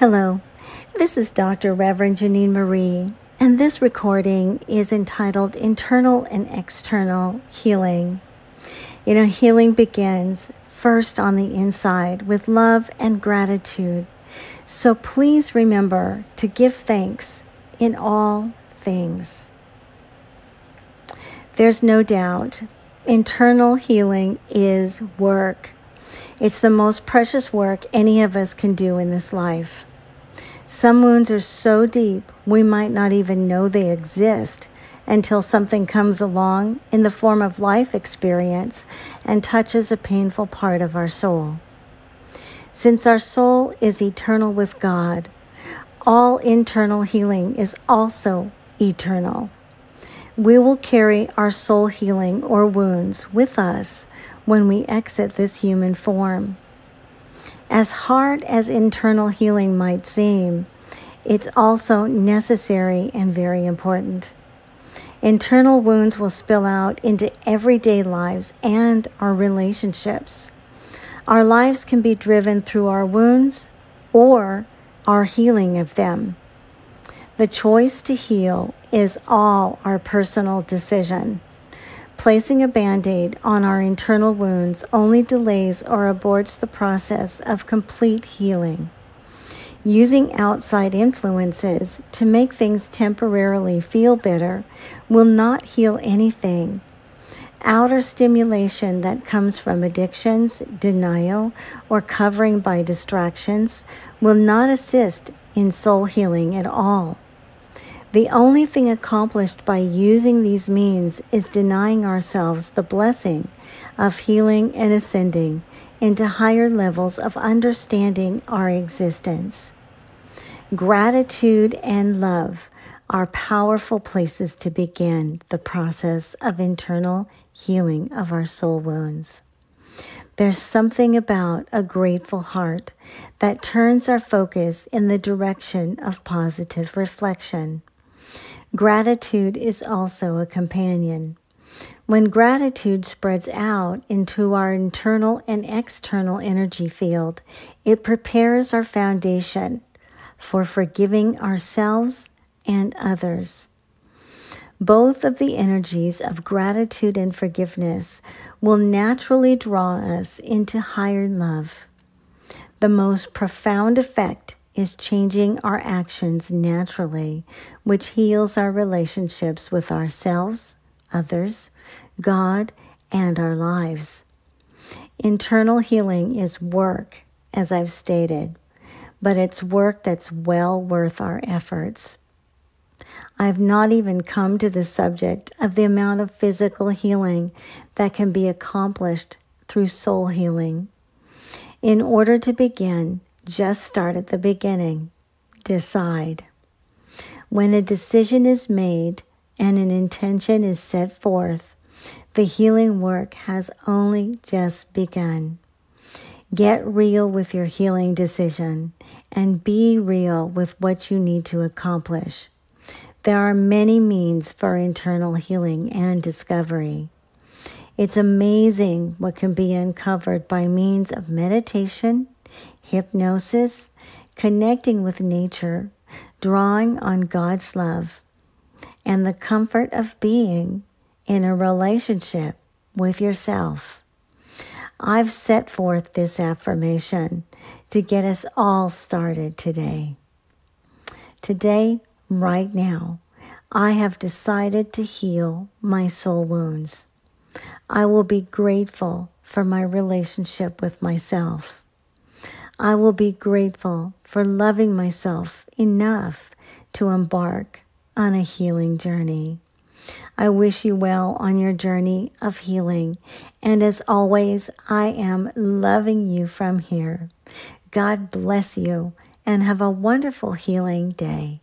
Hello, this is Dr. Reverend Janine Marie, and this recording is entitled Internal and External Healing. You know, healing begins first on the inside with love and gratitude. So please remember to give thanks in all things. There's no doubt internal healing is work. It's the most precious work any of us can do in this life. Some wounds are so deep we might not even know they exist until something comes along in the form of life experience and touches a painful part of our soul. Since our soul is eternal with God, all internal healing is also eternal. We will carry our soul healing or wounds with us when we exit this human form. As hard as internal healing might seem, it's also necessary and very important. Internal wounds will spill out into everyday lives and our relationships. Our lives can be driven through our wounds or our healing of them. The choice to heal is all our personal decision. Placing a band aid on our internal wounds only delays or aborts the process of complete healing. Using outside influences to make things temporarily feel better will not heal anything. Outer stimulation that comes from addictions, denial, or covering by distractions will not assist in soul healing at all. The only thing accomplished by using these means is denying ourselves the blessing of healing and ascending into higher levels of understanding our existence. Gratitude and love are powerful places to begin the process of internal healing of our soul wounds. There's something about a grateful heart that turns our focus in the direction of positive reflection. Gratitude is also a companion. When gratitude spreads out into our internal and external energy field, it prepares our foundation for forgiving ourselves and others. Both of the energies of gratitude and forgiveness will naturally draw us into higher love. The most profound effect is changing our actions naturally, which heals our relationships with ourselves, others, God, and our lives. Internal healing is work, as I've stated, but it's work that's well worth our efforts. I've not even come to the subject of the amount of physical healing that can be accomplished through soul healing. In order to begin, just start at the beginning. Decide. When a decision is made and an intention is set forth, the healing work has only just begun. Get real with your healing decision and be real with what you need to accomplish. There are many means for internal healing and discovery. It's amazing what can be uncovered by means of meditation hypnosis, connecting with nature, drawing on God's love, and the comfort of being in a relationship with yourself. I've set forth this affirmation to get us all started today. Today, right now, I have decided to heal my soul wounds. I will be grateful for my relationship with myself. I will be grateful for loving myself enough to embark on a healing journey. I wish you well on your journey of healing. And as always, I am loving you from here. God bless you and have a wonderful healing day.